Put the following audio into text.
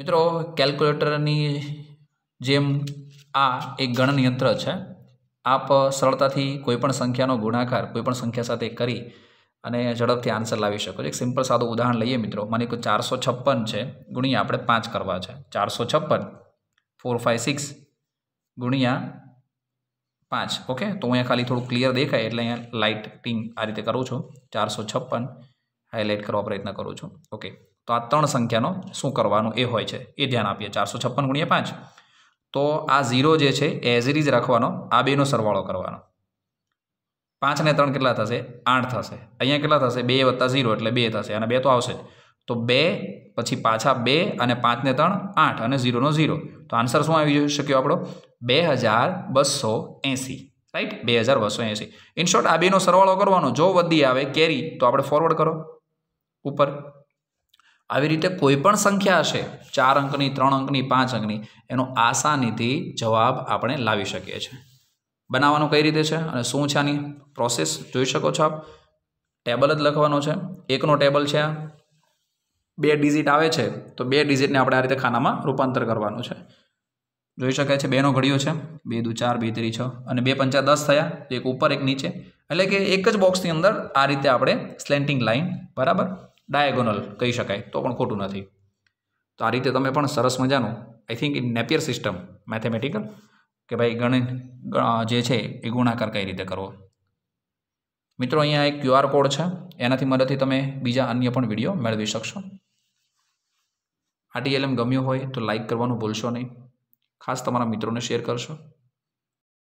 મિત્રો કેલ્ક્યુલેટરની જેમ આ એક ગણન યંત્ર છે આપ સરળતાથી કોઈપણ સંખ્યાનો ગુણાકાર કોઈપણ સંખ્યા સાથે કરી અને ઝડપથી આન્સર લાવી શકો છો એક સિમ્પલ સાદું ઉદાહરણ લઈએ મિત્રો મને કોઈ ચારસો છપ્પન છે ગુણ્યા આપણે પાંચ કરવા છે ચારસો છપ્પન ફોર ફાઇવ સિક્સ ગુણ્યા પાંચ ઓકે તો અહીંયા ખાલી થોડું ક્લિયર દેખાય એટલે અહીંયા લાઇટિંગ આ રીતે કરું છું ચારસો છપ્પન હાઇલાઇટ કરવા પ્રયત્ન કરું છું ઓકે તો આ ત્રણ સંખ્યાનો શું કરવાનું એ હોય છે એ ધ્યાન આપીએ ચારસો છપ્પન ગુણ્યા પાંચ તો આ ઝીરો જે છે એઝરી જ રાખવાનો આ બેનો સરવાળો કરવાનો પાંચને ત્રણ કેટલા થશે આઠ થશે અહીંયા કેટલા થશે બે વત્તા ઝીરો એટલે બે થશે અને બે તો આવશે તો બે પછી પાછા બે અને પાંચને ત્રણ આઠ અને ઝીરોનો ઝીરો તો આન્સર શું આવી શક્યો આપણો બે હજાર બસો એંસી રાઈટ બે હજાર બસો એંસી ઇનશોર્ટ આ બેનો સરવાળો કરવાનો જો વધી આવે કેરી તો આપણે ફોરવર્ડ કરો ઉપર આવી રીતે કોઈ પણ સંખ્યા હશે ચાર અંકની ત્રણ અંકની પાંચ અંકની એનો આસાનીથી જવાબ આપણે લાવી શકીએ છીએ બનાવવાનું કઈ રીતે છે અને શું છે આની પ્રોસેસ જોઈ શકો છો આપ ટેબલ જ લખવાનો છે એકનો ટેબલ છે આ બે ડિઝિટ આવે છે તો બે ડિઝિટને આપણે આ રીતે ખાનામાં રૂપાંતર કરવાનું છે જોઈ શકાય છે બેનો ઘડીઓ છે બે દુ ચાર બે ત્રી છ અને બે પંચા દસ થયા એક ઉપર એક નીચે એટલે કે એક જ બોક્સની અંદર આ રીતે આપણે સ્લેન્ટિંગ લાઇન બરાબર ડાયાગોનલ કહી શકાય તો પણ ખોટું નથી તો આ રીતે તમે પણ સરસ મજાનું I think in Napier system mathematical કે ભાઈ ગણિત જે છે એ ગુણાકાર કઈ રીતે કરવો મિત્રો અહીંયા એક ક્યુઆર કોડ છે એનાથી મદદથી તમે બીજા અન્ય પણ વિડીયો મેળવી શકશો આ ટીએલએમ ગમ્યું હોય તો લાઇક કરવાનું ભૂલશો નહીં ખાસ તમારા મિત્રોને શેર કરશો